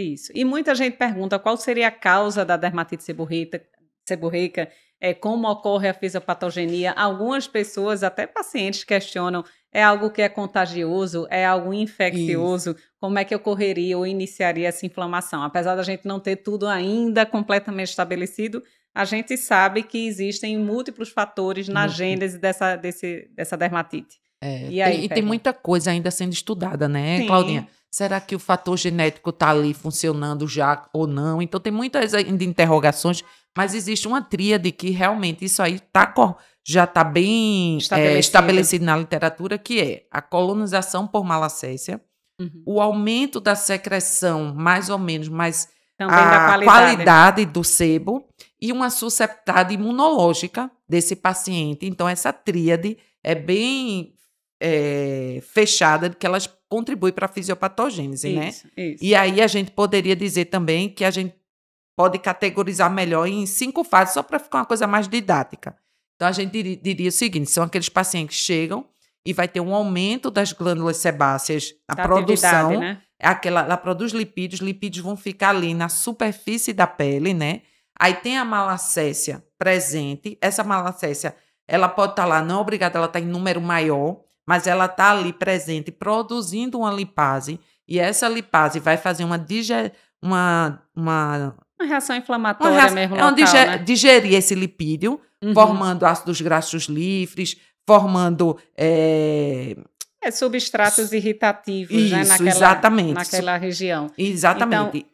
Isso. E muita gente pergunta qual seria a causa da dermatite seborreica, é, como ocorre a fisiopatogenia. Algumas pessoas, até pacientes, questionam: é algo que é contagioso, é algo infeccioso? Isso. Como é que ocorreria ou iniciaria essa inflamação? Apesar da gente não ter tudo ainda completamente estabelecido, a gente sabe que existem múltiplos fatores na gênese dessa, desse, dessa dermatite. É, e, tem, aí, e tem, muita coisa ainda sendo estudada, né, Sim. Claudinha? Será que o fator genético está ali funcionando já ou não? Então tem muitas ainda interrogações, mas existe uma tríade que realmente isso aí tá, já está bem é, estabelecido na literatura, que é a colonização por malacésia, uhum. o aumento da secreção, mais ou menos, mas Também a qualidade. Né? qualidade do sebo e uma susceptibilidade imunológica desse paciente. Então essa tríade é bem é, fechada, que elas contribuem para a fisiopatogênese, né? isso, né? Isso. E aí a gente poderia dizer também que a gente pode categorizar melhor em cinco fases, só para ficar uma coisa mais didática. Então a gente diria, o seguinte: são aqueles pacientes que chegam e vai ter um aumento das glândulas sebáceas, a da produção, né? É aquela, ela produz lipídios, lipídios vão ficar ali na superfície da pele, né? Aí tem a malacécia presente, essa malacécia, ela pode estar tá lá, não é obrigada, ela está em número maior, mas ela está ali presente, produzindo uma lipase, e essa lipase vai fazer uma, diger, uma, uma uma reação inflamatória uma reação, mesmo é onde diger, né? digerir esse lipídio, uhum. formando ácidos graxos livres, formando... É... é substratos irritativos, né, Isso, né? Naquela, exatamente. Naquela região. Exatamente. Então,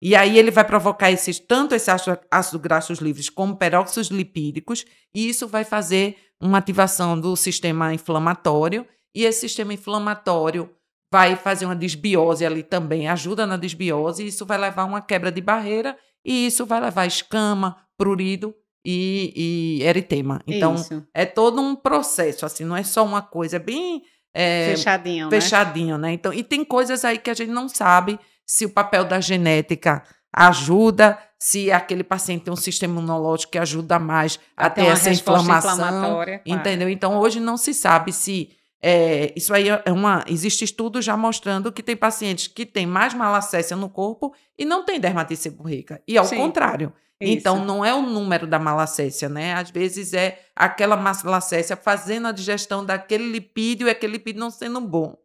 e aí ele vai provocar esses, tanto esses ácidos ácido graxos livres como peróxidos lipídicos, e isso vai fazer uma ativação do sistema inflamatório, e esse sistema inflamatório vai fazer uma desbiose ali também, ajuda na desbiose, e isso vai levar a uma quebra de barreira, e isso vai levar escama, prurido e, e eritema. Então, isso. é todo um processo, assim, não é só uma coisa, é bem... É, fechadinho, né? fechadinho, né? né? Então, e tem coisas aí que a gente não sabe, se o papel da genética ajuda, se aquele paciente tem um sistema imunológico que ajuda mais a ter essa inflamação. Entendeu? Claro. Então, hoje não se sabe se. É, isso aí é uma. Existe estudo já mostrando que tem pacientes que têm mais malacécia no corpo e não têm dermatite seborreica. E ao Sim. contrário. Então, isso. Então, não é o número da malacécia, né? Às vezes é aquela malacécia fazendo a digestão daquele lipídio e aquele lipídio não sendo bom.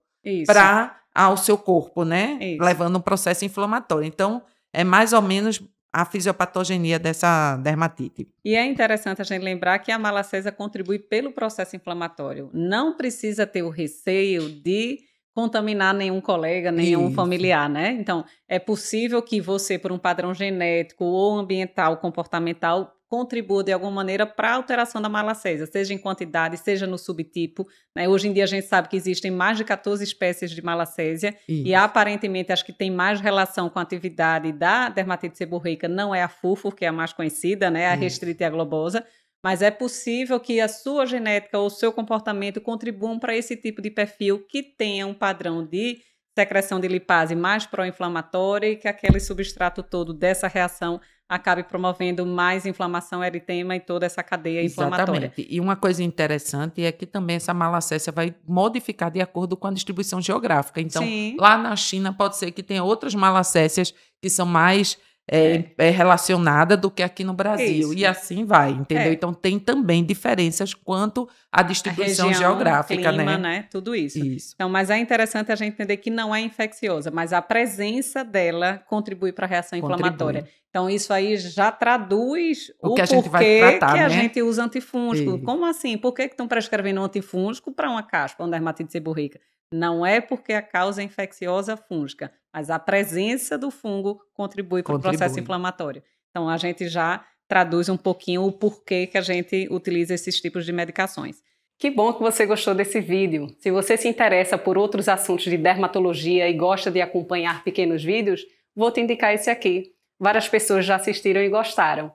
Para ao seu corpo, né? Isso. Levando um processo inflamatório. Então, é mais ou menos a fisiopatogenia dessa dermatite. E é interessante a gente lembrar que a malacesa contribui pelo processo inflamatório. Não precisa ter o receio de contaminar nenhum colega, nenhum Isso. familiar, né? Então, é possível que você, por um padrão genético ou ambiental, comportamental, contribua de alguma maneira para a alteração da malacésia, seja em quantidade, seja no subtipo. Né? Hoje em dia a gente sabe que existem mais de 14 espécies de malacésia Isso. e aparentemente as que têm mais relação com a atividade da dermatite seborreica não é a FUFO, que é a mais conhecida, né? a Isso. restrita e a globosa, mas é possível que a sua genética ou o seu comportamento contribuam para esse tipo de perfil que tenha um padrão de secreção de lipase mais pró-inflamatória e que aquele substrato todo dessa reação acabe promovendo mais inflamação, eritema e toda essa cadeia Exatamente. inflamatória. E uma coisa interessante é que também essa malacécia vai modificar de acordo com a distribuição geográfica. Então, Sim. lá na China pode ser que tenha outras malacécias que são mais é, é, é. relacionada do que aqui no Brasil. e assim vai, entendeu? É. Então tem também diferenças quanto à distribuição região, geográfica, clima, né? né? Tudo isso. isso. Então, mas é interessante a gente entender que não é infecciosa, mas a presença dela contribui para a reação contribui. inflamatória. Então, isso aí já traduz o, o que a gente vai tratar, que né? a gente usa antifúngico. Sim. Como assim? Por que estão prescrevendo um antifúngico para uma caspa, uma dermatite seborreica? Não é porque a causa é infecciosa fúngica, mas a presença do fungo contribui para o processo inflamatório. Então, a gente já traduz um pouquinho o porquê que a gente utiliza esses tipos de medicações. Que bom que você gostou desse vídeo. Se você se interessa por outros assuntos de dermatologia e gosta de acompanhar pequenos vídeos, vou te indicar esse aqui. Várias pessoas já assistiram e gostaram.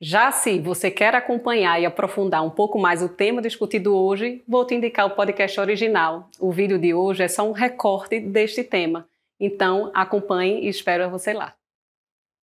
Já se você quer acompanhar e aprofundar um pouco mais o tema discutido hoje, vou te indicar o podcast original. O vídeo de hoje é só um recorte deste tema. Então, acompanhe e espero você lá.